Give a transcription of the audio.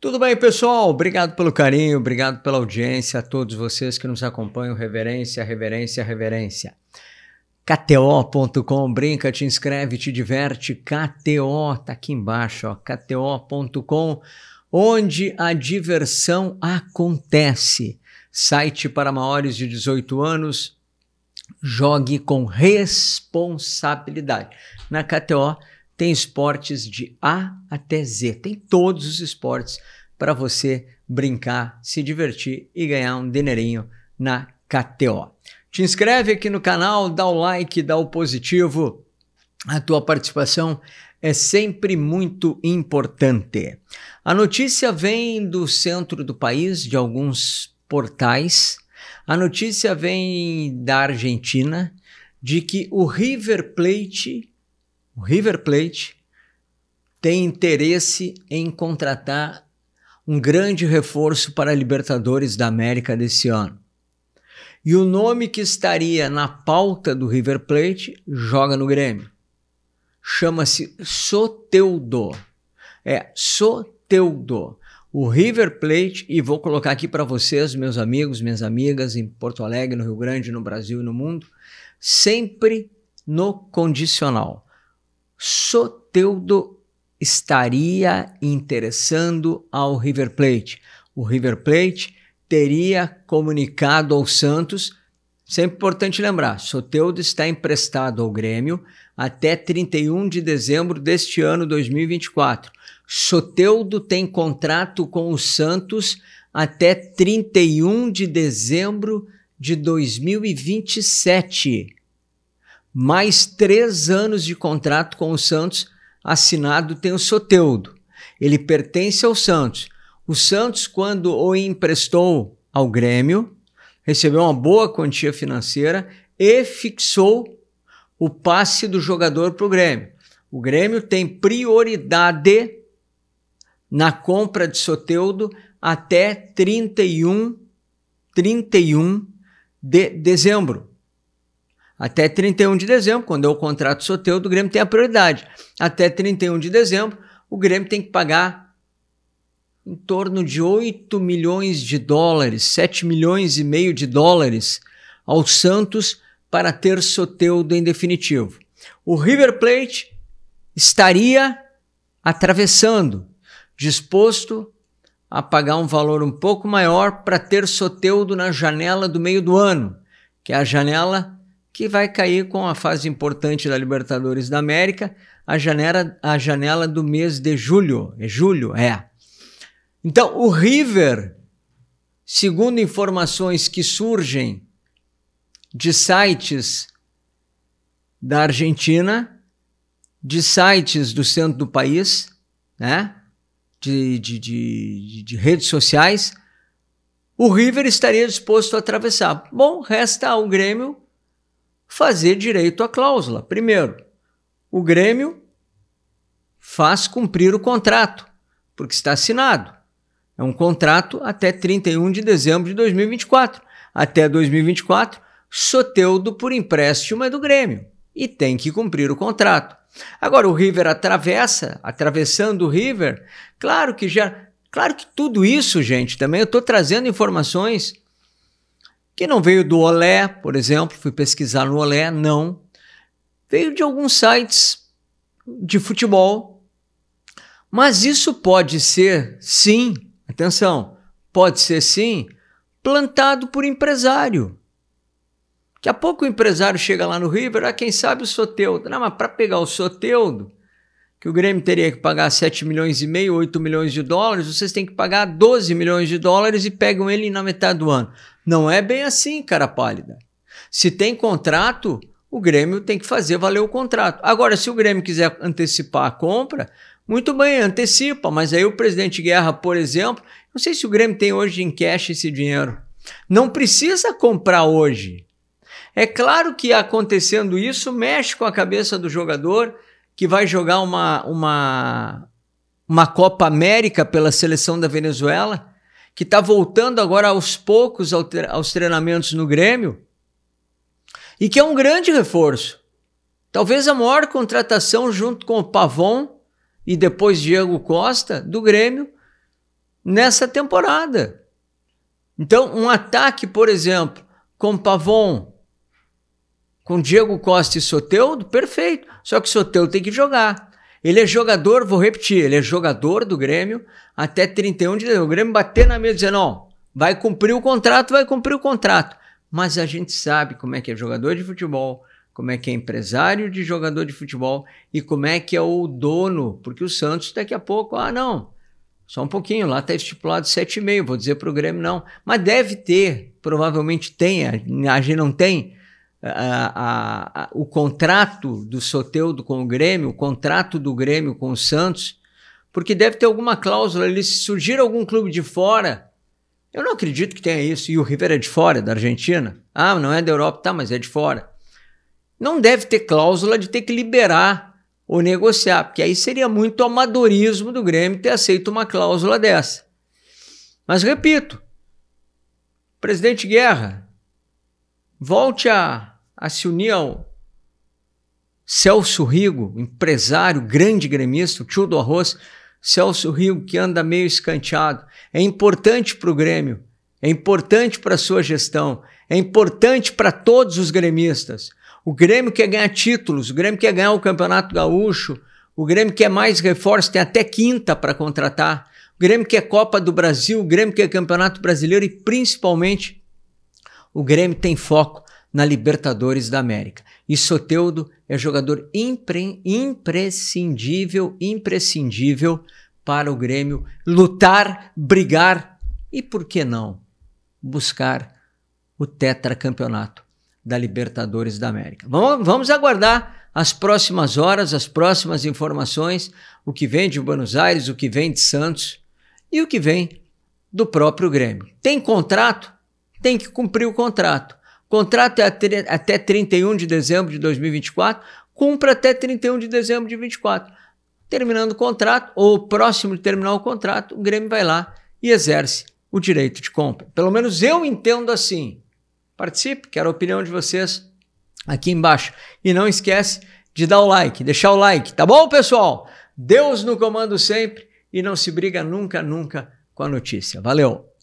Tudo bem, pessoal? Obrigado pelo carinho, obrigado pela audiência, a todos vocês que nos acompanham. Reverência, reverência, reverência. KTO.com, brinca, te inscreve, te diverte. KTO, tá aqui embaixo, ó. KTO.com, onde a diversão acontece. Site para maiores de 18 anos. Jogue com responsabilidade. Na KTO, tem esportes de A até Z, tem todos os esportes para você brincar, se divertir e ganhar um dinheirinho na KTO. Te inscreve aqui no canal, dá o like, dá o positivo. A tua participação é sempre muito importante. A notícia vem do centro do país, de alguns portais. A notícia vem da Argentina de que o River Plate o River Plate tem interesse em contratar um grande reforço para a Libertadores da América desse ano. E o nome que estaria na pauta do River Plate joga no Grêmio. Chama-se Soteudo. É Soteudo. O River Plate, e vou colocar aqui para vocês, meus amigos, minhas amigas, em Porto Alegre, no Rio Grande, no Brasil e no mundo, sempre no condicional. Soteudo estaria interessando ao River Plate. O River Plate teria comunicado ao Santos. Sempre importante lembrar, Soteudo está emprestado ao Grêmio até 31 de dezembro deste ano 2024. Soteudo tem contrato com o Santos até 31 de dezembro de 2027 mais três anos de contrato com o Santos, assinado tem o Soteudo. Ele pertence ao Santos. O Santos, quando o emprestou ao Grêmio, recebeu uma boa quantia financeira e fixou o passe do jogador para o Grêmio. O Grêmio tem prioridade na compra de Soteudo até 31, 31 de dezembro. Até 31 de dezembro, quando é o contrato soteudo, o Grêmio tem a prioridade. Até 31 de dezembro, o Grêmio tem que pagar em torno de 8 milhões de dólares, 7 milhões e meio de dólares ao Santos para ter soteudo em definitivo. O River Plate estaria atravessando, disposto a pagar um valor um pouco maior para ter soteudo na janela do meio do ano, que é a janela que vai cair com a fase importante da Libertadores da América, a janela, a janela do mês de julho. É julho? É. Então, o River, segundo informações que surgem de sites da Argentina, de sites do centro do país, né? de, de, de, de redes sociais, o River estaria disposto a atravessar. Bom, resta ao Grêmio fazer direito à cláusula. Primeiro, o Grêmio faz cumprir o contrato, porque está assinado. É um contrato até 31 de dezembro de 2024. Até 2024, Soteudo por empréstimo é do Grêmio e tem que cumprir o contrato. Agora o River atravessa, atravessando o River, claro que já, claro que tudo isso, gente, também eu estou trazendo informações que não veio do Olé, por exemplo, fui pesquisar no Olé, não. Veio de alguns sites de futebol. Mas isso pode ser, sim, atenção, pode ser sim, plantado por empresário. Daqui a pouco o empresário chega lá no River, ah, quem sabe o Soteudo. Não, mas para pegar o Soteudo, que o Grêmio teria que pagar 7 milhões e meio, 8 milhões de dólares, vocês têm que pagar 12 milhões de dólares e pegam ele na metade do ano. Não é bem assim, cara pálida. Se tem contrato, o Grêmio tem que fazer valer o contrato. Agora, se o Grêmio quiser antecipar a compra, muito bem, antecipa, mas aí o presidente Guerra, por exemplo, não sei se o Grêmio tem hoje em cash esse dinheiro. Não precisa comprar hoje. É claro que acontecendo isso mexe com a cabeça do jogador que vai jogar uma, uma, uma Copa América pela seleção da Venezuela, que está voltando agora aos poucos aos treinamentos no Grêmio, e que é um grande reforço. Talvez a maior contratação junto com o Pavon e depois Diego Costa do Grêmio nessa temporada. Então, um ataque, por exemplo, com Pavon, com Diego Costa e Soteudo, perfeito. Só que Soteudo tem que jogar. Ele é jogador, vou repetir, ele é jogador do Grêmio até 31 de dezembro. O Grêmio bater na mesa e dizer, não, vai cumprir o contrato, vai cumprir o contrato. Mas a gente sabe como é que é jogador de futebol, como é que é empresário de jogador de futebol e como é que é o dono, porque o Santos daqui a pouco, ah, não, só um pouquinho, lá está estipulado 7,5, vou dizer para o Grêmio não. Mas deve ter, provavelmente tem, a gente não tem, a, a, o contrato do Soteudo com o Grêmio, o contrato do Grêmio com o Santos, porque deve ter alguma cláusula ali. Se surgir algum clube de fora, eu não acredito que tenha isso. E o River é de fora, da Argentina. Ah, não é da Europa, tá, mas é de fora. Não deve ter cláusula de ter que liberar ou negociar, porque aí seria muito amadorismo do Grêmio ter aceito uma cláusula dessa. Mas repito, presidente Guerra, Volte a, a se unir ao Celso Rigo, empresário, grande gremista, o tio do arroz, Celso Rigo, que anda meio escanteado. É importante para o Grêmio, é importante para a sua gestão, é importante para todos os gremistas. O Grêmio quer ganhar títulos, o Grêmio quer ganhar o Campeonato Gaúcho, o Grêmio quer mais reforços, tem até quinta para contratar. O Grêmio quer Copa do Brasil, o Grêmio quer Campeonato Brasileiro e principalmente o Grêmio tem foco na Libertadores da América. E Soteudo é jogador impre imprescindível, imprescindível para o Grêmio lutar, brigar e, por que não, buscar o tetracampeonato da Libertadores da América. Vamos, vamos aguardar as próximas horas, as próximas informações, o que vem de Buenos Aires, o que vem de Santos e o que vem do próprio Grêmio. Tem contrato? tem que cumprir o contrato. O contrato é até 31 de dezembro de 2024, cumpra até 31 de dezembro de 2024. Terminando o contrato, ou próximo de terminar o contrato, o Grêmio vai lá e exerce o direito de compra. Pelo menos eu entendo assim. Participe, quero a opinião de vocês aqui embaixo. E não esquece de dar o like, deixar o like, tá bom, pessoal? Deus no comando sempre e não se briga nunca, nunca com a notícia. Valeu!